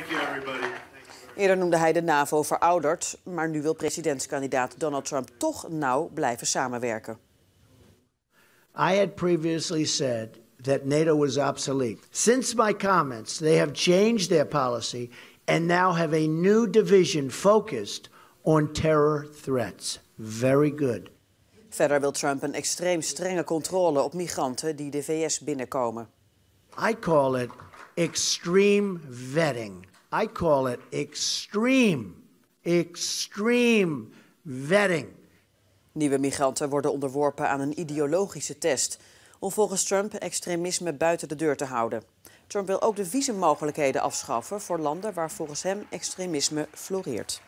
Thank you, everybody. Eerder noemde hij de NAVO verouderd, maar nu wil presidentskandidaat Donald Trump toch nauw blijven samenwerken. I had previously said that NATO was obsolete. Since my comments, they have changed their policy and now have a new division focused on terror threats. Very good. Verder wil Trump een extreem strenge controle op migranten die de VS binnenkomen. I call it extreme vetting. I call it extreme, extreme vetting. Nieuwe migranten worden onderworpen aan een ideologische test om volgens Trump extremisme buiten de deur te houden. Trump wil ook de visummogelijkheden afschaffen voor landen waar volgens hem extremisme floreert.